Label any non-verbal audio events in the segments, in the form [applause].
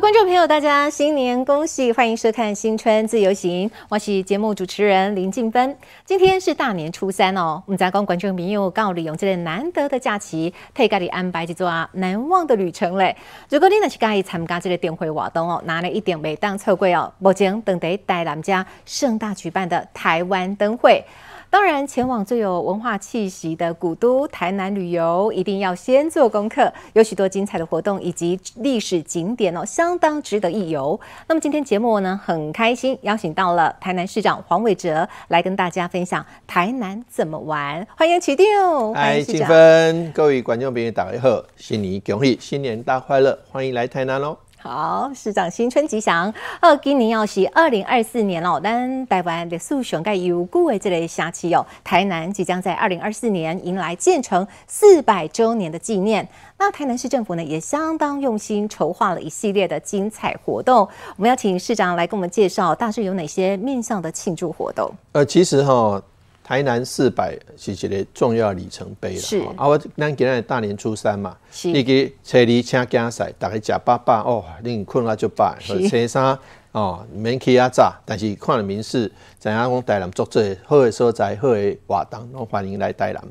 观众朋友，大家新年恭喜，欢迎收看新春自由行。我是节目主持人林静芬，今天是大年初三哦，我们家公观众朋友刚好利用这个难得的假期，替家己安排几座啊难忘的旅程嘞。如果你呢去家己参加这个灯会活动哦，拿来一定未当错过哦。目前当地台南家盛大举办的台湾灯会。当然，前往最有文化气息的古都台南旅游，一定要先做功课。有许多精彩的活动以及历史景点哦，相当值得一游。那么今天节目呢，很开心邀请到了台南市长黄伟哲来跟大家分享台南怎么玩。欢迎齐定哦，欢迎市各位观众朋友，大家好，新年恭喜，新年大快乐，欢迎来台南喽。好，市长新春吉祥！二今年要是二零二四年了，但台湾的素史盖有古诶这类下期哟。台南即将在二零二四年迎来建成四百周年的纪念，那台南市政府呢也相当用心筹划了一系列的精彩活动。我们要请市长来给我们介绍，大致有哪些面向的庆祝活动？呃，其实哈。台南四百是一个重要里程碑了。是啊，我咱今日大年初三嘛，你去车里请家婿，大概假饱饱哦，恁困了就八，或先哦免去阿早。但是看了民事，怎样讲台南做最好的所在，好的活动，欢迎来台南。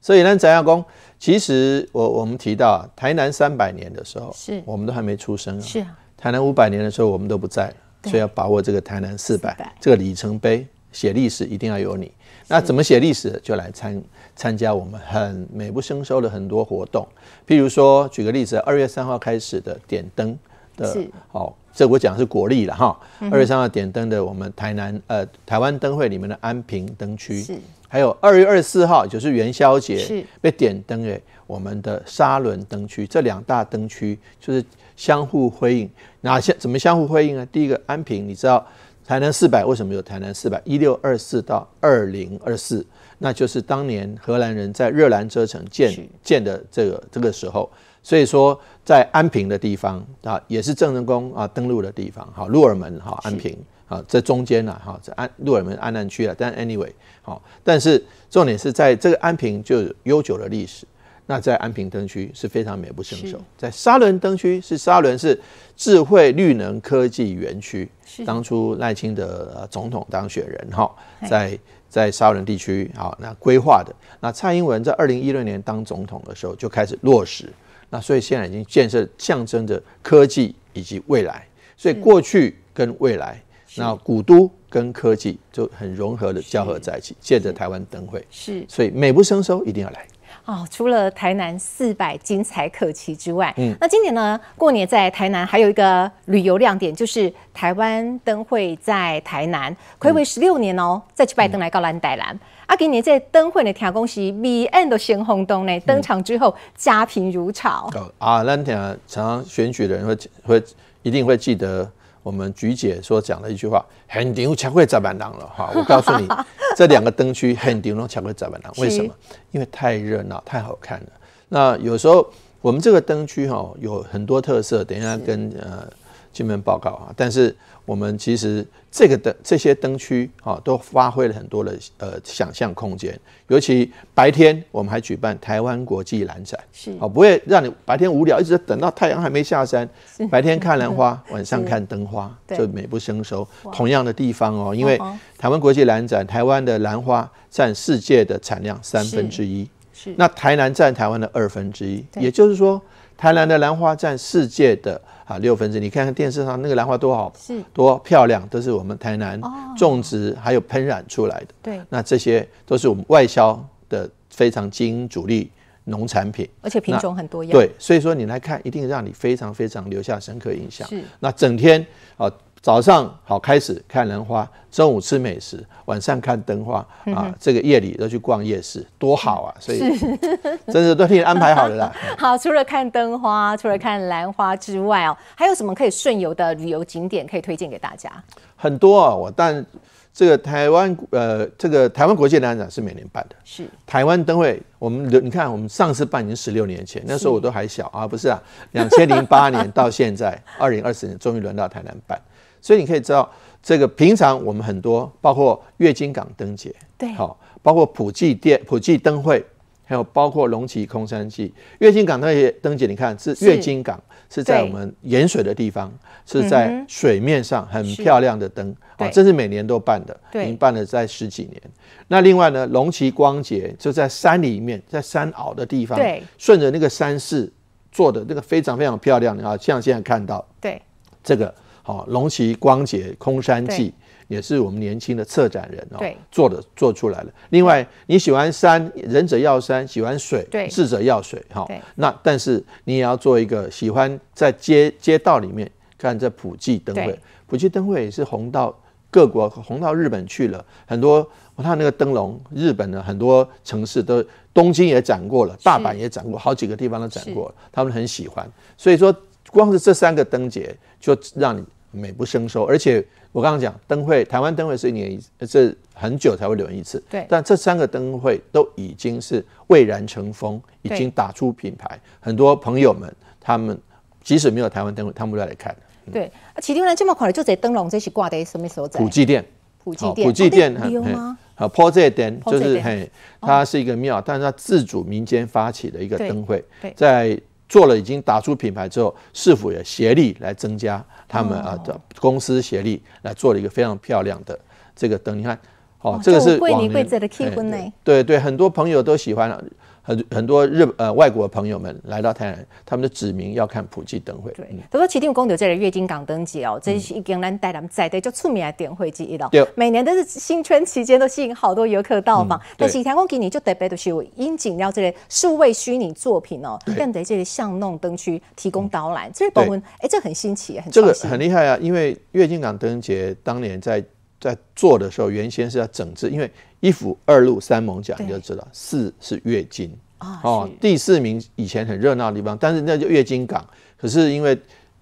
所以呢，怎样讲？其实我我们提到台南三百年的时候，是我们都还没出生啊。是啊，台南五百年的时候，我们都不在，所以要把握这个台南四百这个里程碑，写历史一定要有你。那怎么写历史，就来参参加我们很美不胜收的很多活动。譬如说，举个例子，二月三号开始的点灯的，哦，这我讲是国历了哈。二月三号点灯的，我们台南呃台湾灯会里面的安平灯区，还有二月二十四号就是元宵节被点灯诶，我们的沙伦灯区，这两大灯区就是相互辉映。哪些怎么相互辉映呢？第一个安平，你知道？台南四百为什么有台南四百？一六二四到二零二四，那就是当年荷兰人在热兰遮城建建的这个这个时候，所以说在安平的地方啊，也是郑成功啊登陆的地方，好鹿耳门，好安平，好这中间呢，哈，在安鹿耳门安南区啊。但 anyway 好，但是重点是在这个安平就有悠久的历史。那在安平灯区是非常美不胜收，在沙伦灯区是沙伦是智慧绿能科技园区，当初赖清德总统当选人哈，在在沙伦地区好那规划的，那蔡英文在二零一六年当总统的时候就开始落实，那所以现在已经建设象征着科技以及未来，所以过去跟未来，那古都跟科技就很融合的交合在一起，借着台湾灯会是，所以美不胜收一定要来。哦，除了台南四百精彩可期之外，嗯，那今年呢，过年在台南还有一个旅游亮点，就是台湾灯会在台南睽违十六年哦，再去拜登来搞兰黛兰啊，今年这灯会的天公是比谁都先轰动呢，登场之后家贫如草。啊，那天常常选举的人会会一定会记得。我们菊姐说讲了一句话，很牛才会砸板凳了哈。我告诉你，[laughs] 这两个灯区很牛才会砸板凳，为什么？因为太热闹，太好看了。那有时候我们这个灯区哈有很多特色，等一下跟呃进门报告啊。但是。我们其实这个灯这些灯区啊，都发挥了很多的呃想象空间。尤其白天，我们还举办台湾国际蓝展，是啊，不会让你白天无聊，一直等到太阳还没下山。白天看兰花，[laughs] 晚上看灯花，就美不胜收。同样的地方哦，因为台湾国际蓝展，台湾的兰花占世界的产量三分之一，是那台南占台湾的二分之一，也就是说，台南的兰花占世界的。啊，六分之你看看电视上那个兰花多好，是多漂亮，都是我们台南种植还有喷染出来的。对，那这些都是我们外销的非常精英主力农产品，而且品种很多样。对，所以说你来看，一定让你非常非常留下深刻印象。是，那整天啊。早上好，开始看兰花，中午吃美食，晚上看灯花啊！这个夜里都去逛夜市，多好啊！[laughs] 所以 [laughs] 真是替你安排好了。啦。[laughs] 好，除了看灯花，除了看兰花之外哦，还有什么可以顺游的旅游景点可以推荐给大家？很多啊，我但这个台湾呃，这个台湾国际灯展是每年办的。是台湾灯会，我们你看，我们上次办已经十六年前，那时候我都还小啊，不是啊，两千零八年到现在二零二四年，终于轮到台南办。所以你可以知道，这个平常我们很多，包括月经港灯节，对，好，包括普济殿普济灯会，还有包括龙旗空山祭。月经港那些灯节，你看是月经港是在我们盐水的地方，是在水面上很漂亮的灯啊，这是每年都办的，已经办了在十几年。那另外呢，龙旗光节就在山里面，在山坳的地方，对，顺着那个山势做的那个非常非常漂亮的啊，像现在看到，对，这个。好，龙旗光洁空山祭也是我们年轻的策展人哦做的做出来了。另外，你喜欢山，仁者要山；喜欢水，智者要水。好，那但是你也要做一个喜欢在街街道里面看这普济灯会。普济灯会也是红到各国，红到日本去了很多。我看那个灯笼，日本的很多城市都东京也展过了，大阪也展过，好几个地方都展过，他们很喜欢。所以说，光是这三个灯节。就让你美不胜收，而且我刚刚讲灯会，台湾灯会是一年，一，这很久才会流行一次。对，但这三个灯会都已经是蔚然成风，已经打出品牌。很多朋友们，他们即使没有台湾灯会，他们都要来看。对，啊，其中呢这么快就在灯笼这是挂的什么所在？普济店。普济殿，普济殿很黑。啊，破这灯就是嘿，它是一个庙，但是它自主民间发起的一个灯会，在。做了已经打出品牌之后，是否也协力来增加他们啊的公司协力来做了一个非常漂亮的这个灯？你看，哦，这个是桂林贵子的气氛呢。对对，很多朋友都喜欢了。很很多日呃外国的朋友们来到台南，他们的指名要看普济灯会。对，他说启定宫有这个月经港灯节哦，这是一个人带他们在的，就出名的灯会之一了。对，每年都是新春期间都吸引好多游客到访。但是台风给今年就特别的是有应景了，这个数位虚拟作品哦，更在这里巷弄灯区提供导览，这是我们哎这很新奇，很这个很厉害啊！因为月经港灯节当年在在做的时候，原先是要整治，因为一府二路三盟讲你就知道，四是月经哦，第四名以前很热闹的地方，但是那叫月经港。可是因为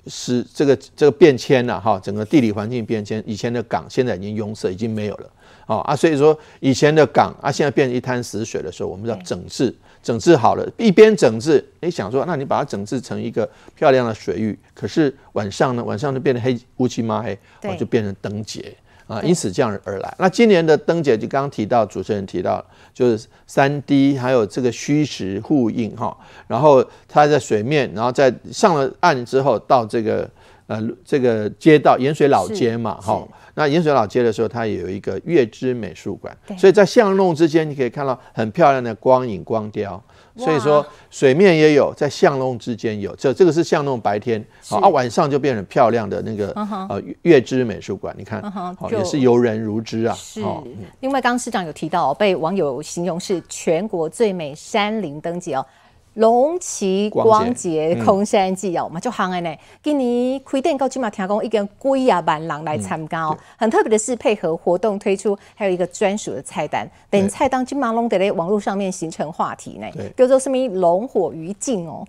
是这个这个变迁了哈，整个地理环境变迁，以前的港现在已经拥塞，已经没有了啊啊，所以说以前的港啊，现在变成一滩死水的时候，我们要整治，整治好了，一边整治，你想说，那你把它整治成一个漂亮的水域，可是晚上呢，晚上就变得黑乌漆嘛黑，就变成灯节。啊，因此这样而来。那今年的灯节就刚刚提到，主持人提到就是三 D，还有这个虚实呼应哈。然后它在水面，然后在上了岸之后，到这个呃这个街道盐水老街嘛哈。那盐水老街的时候，它也有一个月之美术馆，所以在巷弄之间你可以看到很漂亮的光影光雕。所以说，水面也有，在巷弄之间有，这这个是巷弄白天好啊，晚上就变成漂亮的那个呃月之美术馆，你看，也是游人如织啊。是，另外刚刚市长有提到，被网友形容是全国最美山林灯节哦。龙旗光节空山祭哦，嘛就行安内。今年开店到今嘛听讲一个鬼啊班人来参加哦。很特别的是，配合活动推出，还有一个专属的菜单。等菜单今嘛弄在嘞网络上面形成话题呢，叫做什么龙火鱼境哦。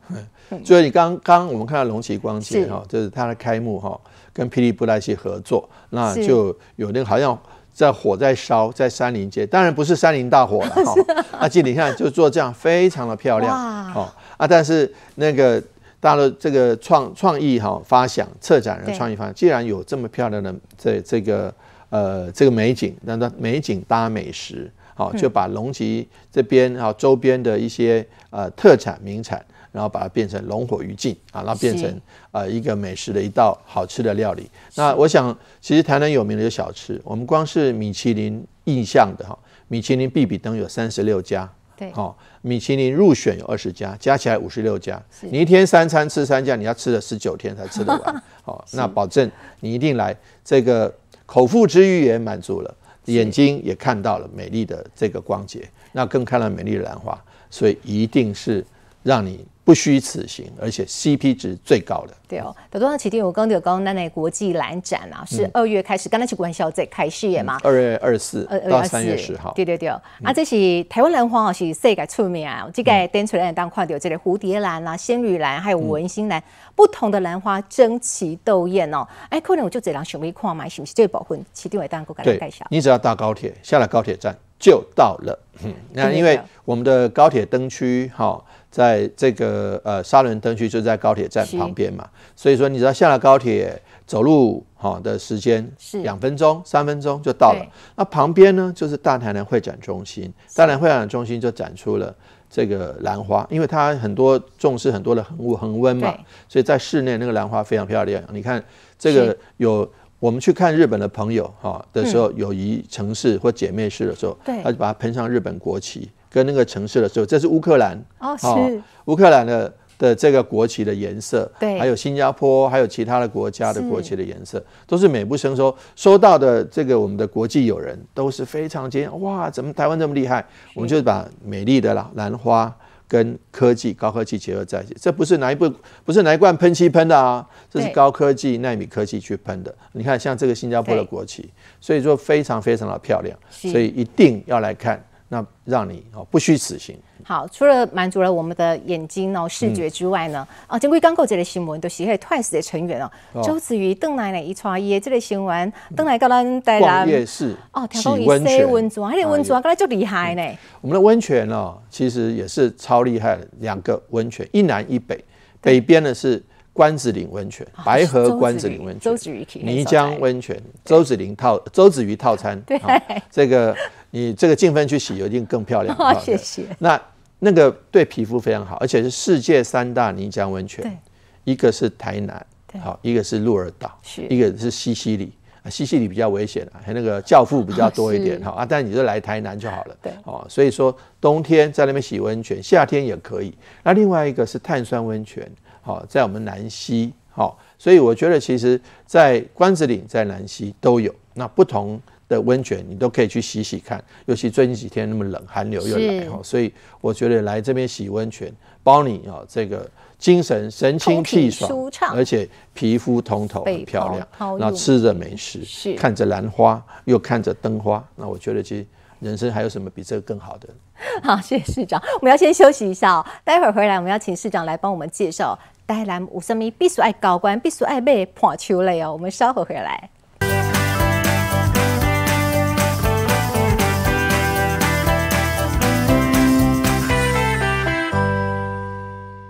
所以你刚刚我们看到龙旗光节哈，就是它的开幕哈，跟霹雳布袋戏合作，那就有那个好像。在火在烧，在山林间，当然不是山林大火了 [laughs] 哈。阿基，你看就做这样，非常的漂亮哦。啊，但是那个大陆这个创创意哈发想策展人创意发想，既然有这么漂亮的这这个呃这个美景，那那美景搭美食，好就把龙脊这边啊周边的一些呃特产名产。然后把它变成龙火鱼镜啊，然后变成呃一个美食的一道好吃的料理。那我想，其实台南有名的有小吃，我们光是米其林印象的哈，米其林必比登有三十六家，对，哦，米其林入选有二十家，加起来五十六家。你一天三餐吃三家，你要吃了十九天才吃得完。[laughs] 哦，那保证你一定来，这个口腹之欲也满足了，眼睛也看到了美丽的这个光洁，那更看到美丽的兰花，所以一定是。让你不虚此行，而且 CP 值最高的。对哦，多多的起点，我刚刚有刚刚那内国际蓝展啊，是二月开始，刚刚去关秀在开始的嘛？二月二十四到三月十号。对对对，啊，这是台湾兰花哦，是世界出名啊，这个展出来当看到这个蝴蝶兰啊、仙女兰，还有文心兰。不同的兰花争奇斗艳哦，哎，可能我就这能选煤看嘛，是不是这最保分？起点位当然够够介绍。你只要搭高铁，下了高铁站就到了。嗯，那因为我们的高铁灯区哈，在这个呃沙仑灯区就在高铁站旁边嘛，所以说你只要下了高铁，走路哈的时间是两分钟、三分钟就到了。那旁边呢就是大台南会展中心，大台南会展中心就展出了。这个兰花，因为它很多重视很多的恒温恒温嘛，所以在室内那个兰花非常漂亮。你看这个有我们去看日本的朋友哈的时候，友谊城市或姐妹市的时候，他就把它喷上日本国旗，跟那个城市的时候，这是乌克兰哦，是乌克兰的。的这个国旗的颜色，对，还有新加坡，还有其他的国家的国旗的颜色，都是美不胜收。收到的这个我们的国际友人都是非常惊艳，哇，怎么台湾这么厉害？我们就把美丽的啦兰花跟科技、高科技结合在一起，这不是哪一部，不是哪一罐喷漆喷的啊，这是高科技、纳米科技去喷的。你看，像这个新加坡的国旗，所以说非常非常的漂亮，所以一定要来看。那让你哦不虚此行。好，除了满足了我们的眼睛哦视觉之外呢，啊，正规刚购这个新闻都是 Twice 的成员哦，周子瑜、邓奶奶一创业这个新闻邓奶奶跟咱带来夜市哦，跳到一些温泉，哎，温泉刚才就厉害呢。我们的温泉哦，其实也是超厉害的，两个温泉，一南一北，北边呢是。关子岭温泉、白河关子岭温泉、泥浆温泉、周子林套、周子瑜套餐。对，这个你这个进分去洗，一定更漂亮。谢谢。那那个对皮肤非常好，而且是世界三大泥浆温泉，一个是台南，好，一个是鹿儿岛，一个是西西里。西西里比较危险啊，还那个教父比较多一点。哈啊，但你就来台南就好了。对哦，所以说冬天在那边洗温泉，夏天也可以。那另外一个是碳酸温泉。好，在我们南溪，好，所以我觉得其实，在关子岭、在南溪都有那不同的温泉，你都可以去洗洗看。尤其最近几天那么冷，寒流又来，所以我觉得来这边洗温泉，包你哦，这个精神神清气爽，而且皮肤通透很漂亮。然后吃着美食，看着兰花，又看着灯花，那我觉得其实。人生还有什么比这个更好的？[laughs] 好，谢谢市长，我们要先休息一下哦，待会儿回来我们要请市长来帮我们介绍。呆蓝五三米，必须爱高官，必须爱买破球类哦，我们稍后回来。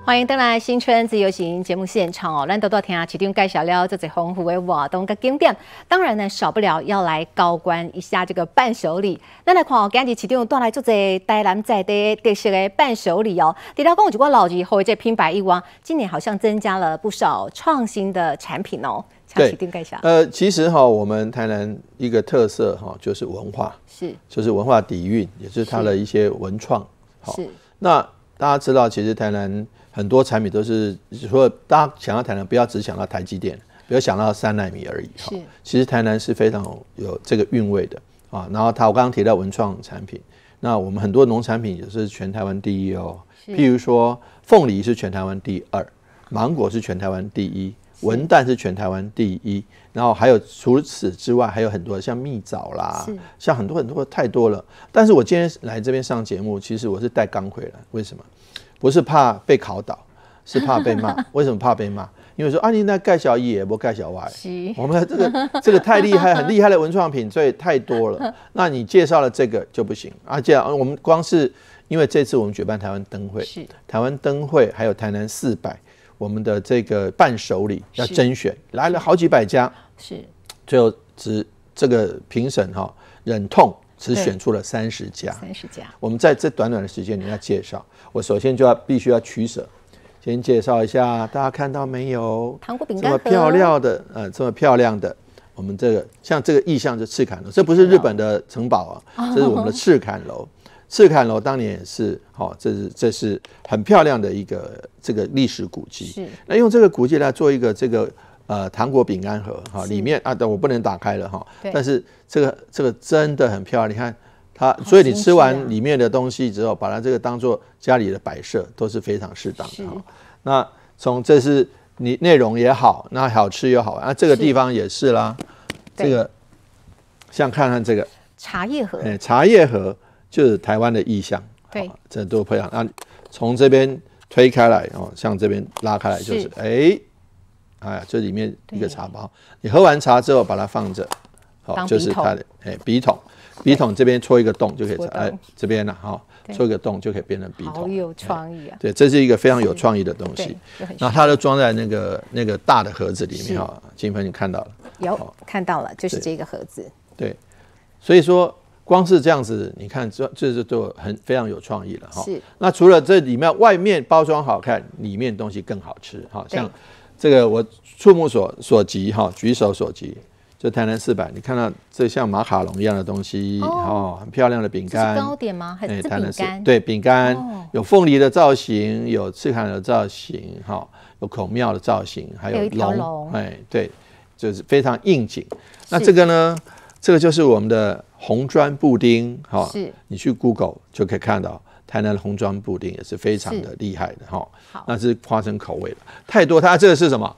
欢迎登来新春自由行节目现场哦，咱都多听啊，其中介绍了，这是洪湖的活动东街景点。当然呢，少不了要来高官一下这个伴手礼。咱来看哦，今日市长带来这多台南在地特色的伴手礼哦。除了讲有一款老字号这品牌以外，今年好像增加了不少创新的产品哦。市长介绍。呃，其实哈，我们台南一个特色哈，就是文化，是，就是文化底蕴，也是它的一些文创。是。那大家知道，其实台南。很多产品都是说，大家想要台南，不要只想到台积电，不要想到三纳米而已。哈，其实台南是非常有这个韵味的啊。然后，它我刚刚提到文创产品，那我们很多农产品也是全台湾第一哦。譬如说凤梨是全台湾第二，芒果是全台湾第一，文旦是全台湾第一。然后还有除此之外，还有很多像蜜枣啦，像很多很多太多了。但是我今天来这边上节目，其实我是带钢回来，为什么？不是怕被考倒，[laughs] 是怕被骂。为什么怕被骂？因为说啊，你那盖小野不盖小歪，我们这个 [laughs] 这个太厉害、很厉害的文创品，所以太多了。[laughs] 那你介绍了这个就不行啊。这样我们光是，因为这次我们举办台湾灯会，台湾灯会还有台南四百，我们的这个伴手礼要甄选，来了好几百家，是最后只这个评审哈忍痛。只选出了三十家。三十家，我们在这短短的时间，你要介绍，我首先就要必须要取舍。先介绍一下，大家看到没有？糖果饼干这么漂亮的，呃，这么漂亮的，我们这个像这个意象就赤坎楼，这不是日本的城堡啊，这是我们的赤坎楼。赤坎楼当年也是好，这是这是很漂亮的一个这个历史古迹。是。那用这个古迹来做一个这个。呃，糖果饼干盒哈，里面啊，但我不能打开了哈。但是这个这个真的很漂亮，你看它，所以你吃完里面的东西之后，把它这个当做家里的摆设都是非常适当的。那从这是你内容也好，那好吃又好玩，这个地方也是啦。这个像看看这个茶叶盒，哎，茶叶盒就是台湾的意象。对，这都非常。那从这边推开来，哦，向这边拉开来就是哎。哎，这里面一个茶包，你喝完茶之后把它放着，好，就是它的哎笔筒，笔筒这边戳一个洞就可以，哎，这边呐哈，戳一个洞就可以变成笔筒，好有创意啊！对，这是一个非常有创意的东西。那它就装在那个那个大的盒子里面哈，金鹏你看到了？有看到了，就是这个盒子。对，所以说。光是这样子，你看这这就很非常有创意了哈。是。那除了这里面外面包装好看，里面东西更好吃。哈。像这个我触目所所及哈，举手所及，就台南四百，你看到这像马卡龙一样的东西，哦，很漂亮的饼干。是糕点吗？还是饼干？对，饼干有凤梨的造型，有赤坎的造型，哈，有孔庙的造型，还有龙，哎，对，就是非常应景。那这个呢？这个就是我们的。红砖布丁，哈，你去 Google 就可以看到，台南的红砖布丁也是非常的厉害的，哈，那是花生口味的。太多，它这个是什么？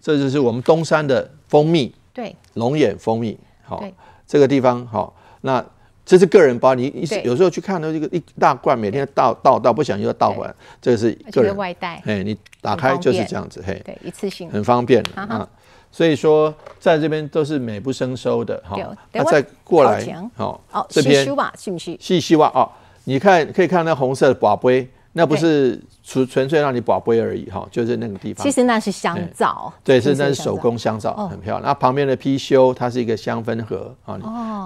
这就是我们东山的蜂蜜，对，龙眼蜂蜜，好，这个地方好，那。这是个人包，你你有时候去看到这个一大罐，每天倒倒倒，不想就倒回来。这个是个人外带，哎，你打开就是这样子，嘿，对，一次性，很方便啊。所以说在这边都是美不胜收的，哈。那再过来，好，这边细细瓦，是不是西施瓦啊？你看可以看那红色的瓦杯。那不是纯纯粹让你保杯而已哈，就是那个地方。其实那是香皂，对，是那是手工香皂，很漂亮。那旁边的貔貅，它是一个香氛盒啊，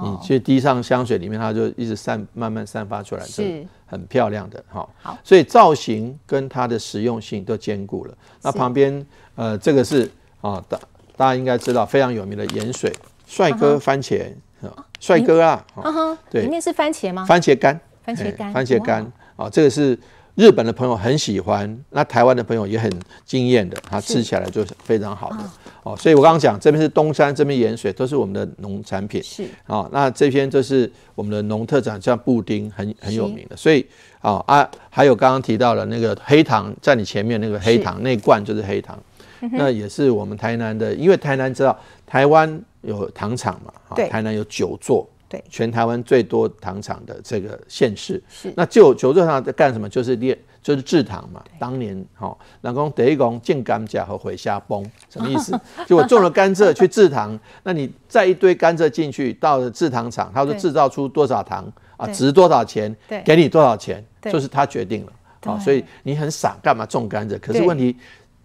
你去滴上香水，里面它就一直散慢慢散发出来，是很漂亮的哈。好，所以造型跟它的实用性都兼顾了。那旁边呃，这个是啊，大大家应该知道非常有名的盐水帅哥番茄，帅哥啊，啊哈，对，里面是番茄吗？番茄干，番茄干，番茄干啊，这个是。日本的朋友很喜欢，那台湾的朋友也很惊艳的，它吃起来就是非常好的哦。所以我刚刚讲，这边是东山，这边盐水都是我们的农产品。是啊，那这边就是我们的农特产，像布丁很很有名的。所以啊啊，还有刚刚提到了那个黑糖，在你前面那个黑糖那罐就是黑糖，那也是我们台南的，因为台南知道台湾有糖厂嘛，对，台南有九座。全台湾最多糖厂的这个县市，是那酒九座糖在干什么？就是炼，就是制糖嘛。当年哈，南公德公建甘蔗和毁虾崩什么意思？就 [laughs] 我种了甘蔗去制糖，那你再一堆甘蔗进去到了制糖厂，他说制造出多少糖啊，值多少钱，给你多少钱，就是他决定了啊。所以你很傻，干嘛种甘蔗？可是问题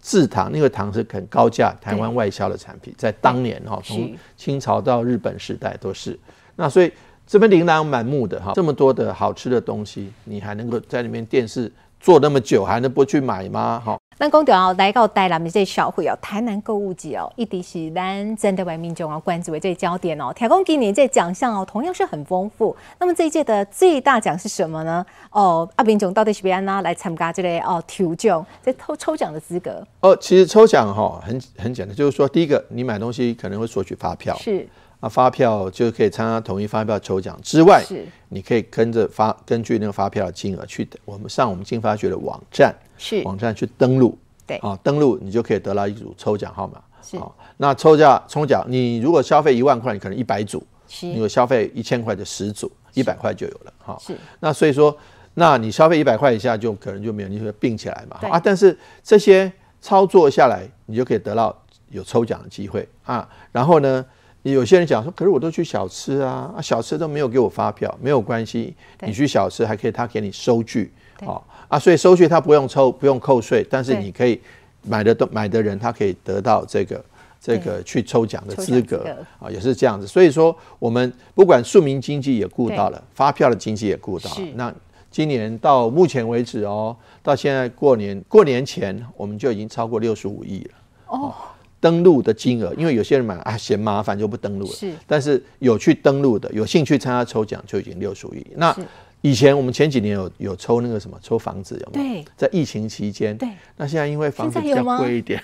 制糖，因为糖是很高价台湾外销的产品，在当年哈，从清朝到日本时代都是。那所以这边琳琅满目的哈，这么多的好吃的东西，你还能够在里面电视坐那么久，还能不去买吗？哈。那公主来搞带来的这消费哦，台南购物节哦，一直是咱真的万民众啊关注为这焦点哦。台公今年这奖项哦，同样是很丰富。那么这一届的最大奖是什么呢？哦，阿兵总到底是不安哪来参加这个哦抽奖？这抽抽奖的资格？哦，其实抽奖哈很很简单，就是说第一个，你买东西可能会索取发票是。那发票就可以参加统一发票抽奖之外，是你可以跟着发根据那个发票的金额去，我们上我们金发局的网站，是网站去登录，对啊，登录你就可以得到一组抽奖号码，是啊。那抽奖抽奖，你如果消费一万块，你可能一百组，你如果消费一千块的十组，一百块就有了，哈。是。那所以说，那你消费一百块以下就可能就没有，你说并起来嘛，啊。但是这些操作下来，你就可以得到有抽奖的机会啊。然后呢？有些人讲说，可是我都去小吃啊，小吃都没有给我发票，没有关系，你去小吃还可以，他给你收据，好啊，所以收据他不用抽，不用扣税，但是你可以买的都买的人，他可以得到这个这个去抽奖的资格啊，也是这样子。所以说，我们不管庶民经济也顾到了，发票的经济也顾到了。那今年到目前为止哦，到现在过年过年前，我们就已经超过六十五亿了。哦。登录的金额，因为有些人买啊嫌麻烦就不登录了。是，但是有去登录的，有兴趣参加抽奖就已经六十亿。那以前我们前几年有有抽那个什么抽房子有有？对，在疫情期间。对。那现在因为房子要贵一点，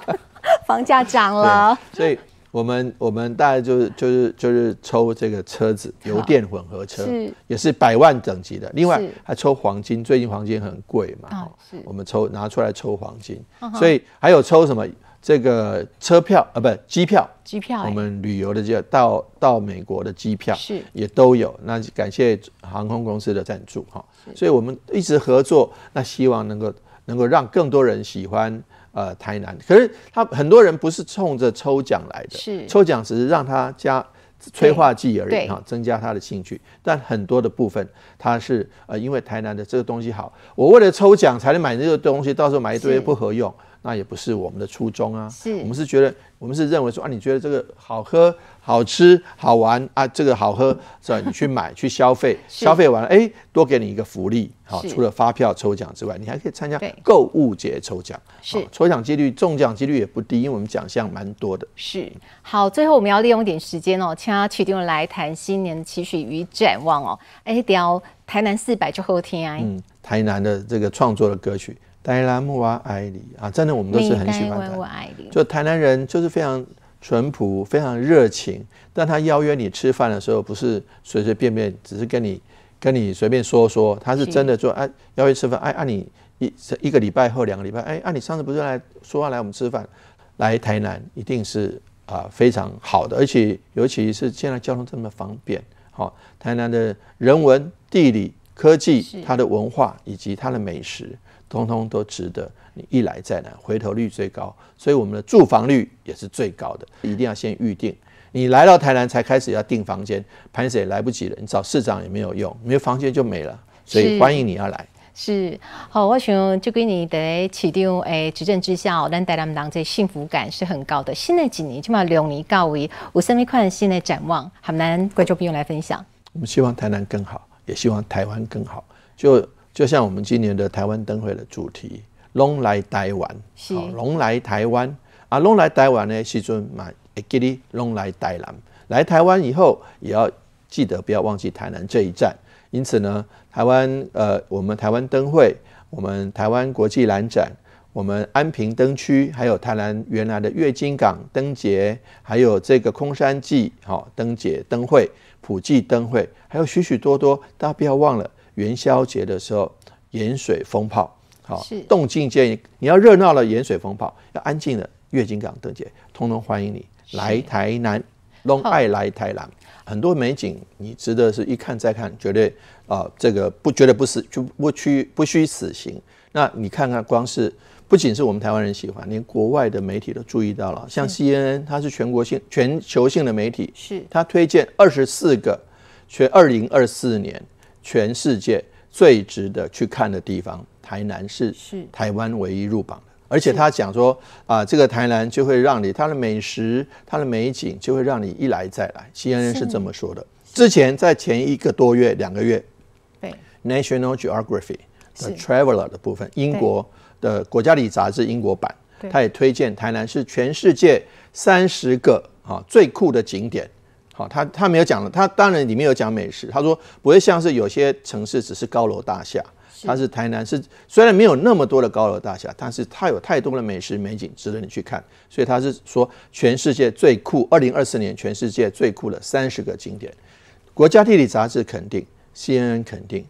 [laughs] 房价涨了。[laughs] 所以我们我们大概就是就是就是抽这个车子油电混合车，也是百万等级的。另外还抽黄金，最近黄金很贵嘛。是。我们抽拿出来抽黄金，所以还有抽什么？这个车票啊，不，机票，机票，我们旅游的就到到美国的机票是也都有。那感谢航空公司的赞助哈，所以我们一直合作，那希望能够能够让更多人喜欢呃台南。可是他很多人不是冲着抽奖来的，是抽奖只是让他加催化剂而已哈，增加他的兴趣。但很多的部分他是呃因为台南的这个东西好，我为了抽奖才能买这个东西，到时候买一堆不合用。那也不是我们的初衷啊，是我们是觉得，我们是认为说啊，你觉得这个好喝、好吃、好玩啊，这个好喝是吧？你去买去消费，[laughs] 消费完了，哎，多给你一个福利，好，除了发票抽奖之外，你还可以参加购物节抽奖，是，抽奖几率中奖几率也不低，因为我们奖项蛮多的。是，好，最后我们要利用一点时间哦，请阿奇丁来谈新年期许与展望哦。哎，等要台南四百就后天，嗯，台南的这个创作的歌曲。台南木瓦埃里啊，真的我们都是很喜欢的。就台南人就是非常淳朴、非常热情。但他邀约你吃饭的时候，不是随随便便，只是跟你跟你随便说说。他是真的说，哎，邀约吃饭，哎，按你一一个礼拜后、两个礼拜，哎，按你上次不是来说要来我们吃饭，来台南一定是啊非常好的。而且尤其是现在交通这么方便，好，台南的人文、地理、科技、它的文化以及它的美食。通通都值得，你一来再来，回头率最高，所以我们的住房率也是最高的，一定要先预定。你来到台南才开始要订房间，盘也来不及了，你找市长也没有用，没有房间就没了。所以欢迎你要来。是，好，我想就个你得台中诶，执政之下，让台南这幸福感是很高的。新的几年就码两年告尾，有什米款新的展望，好难，观众朋友来分享。我们希望台南更好，也希望台湾更好，就。就像我们今年的台湾灯会的主题“龙来台湾”，好，龙来台湾啊！龙来台湾呢，是尊马给哩龙来台南。来台湾以后，也要记得不要忘记台南这一站。因此呢，台湾呃，我们台湾灯会，我们台湾国际蓝展，我们安平灯区，还有台南原来的月经港灯节，还有这个空山祭好灯节灯会、普济灯会，还有许许多多，大家不要忘了。元宵节的时候，盐水风炮好动静建议你要热闹了，盐水风炮要安静的月经港灯节通通欢迎你来台南，拢爱来台南，很多美景你值得是一看再看，绝对啊，这个不绝对不是就不屈不虚此行。那你看看，光是不仅是我们台湾人喜欢，连国外的媒体都注意到了，像 C N N，它是全国性全球性的媒体，是它推荐二十四个，全二零二四年。全世界最值得去看的地方，台南是台湾唯一入榜的。而且他讲说啊，这个台南就会让你它的美食、它的美景，就会让你一来再来。西 n 人是这么说的。之前在前一个多月、两个月，《National Geography》的 Traveler 的部分，英国的国家地杂志英国版，他也推荐台南是全世界三十个啊最酷的景点。好，他他没有讲了。他当然里面有讲美食。他说不会像是有些城市只是高楼大厦，他是台南是虽然没有那么多的高楼大厦，但是它有太多的美食美景值得你去看。所以他是说全世界最酷，二零二四年全世界最酷的三十个景点。国家地理杂志肯定，CNN 肯定，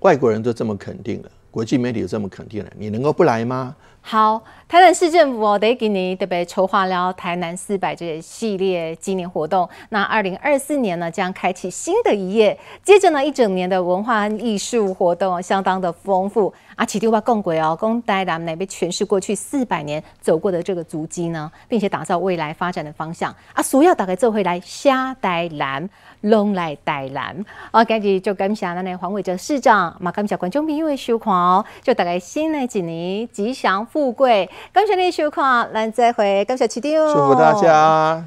外国人都这么肯定了，国际媒体都这么肯定了，你能够不来吗？好，台南市政府哦，得给你特别筹划了台南四百这些系列纪念活动。那二零二四年呢，将开启新的一页。接着呢，一整年的文化艺术活动相当的丰富啊。奇头吧，共轨哦，公台南来被诠释过去四百年走过的这个足迹呢，并且打造未来发展的方向啊。主要大概做回来，虾台南，龙来台南啊。赶紧就感谢咱嘞黄伟哲市长，马感谢观众朋友的收看哦。就大概新的一年吉祥。富贵，感谢你收看，咱再会，感谢收哦，祝福大家。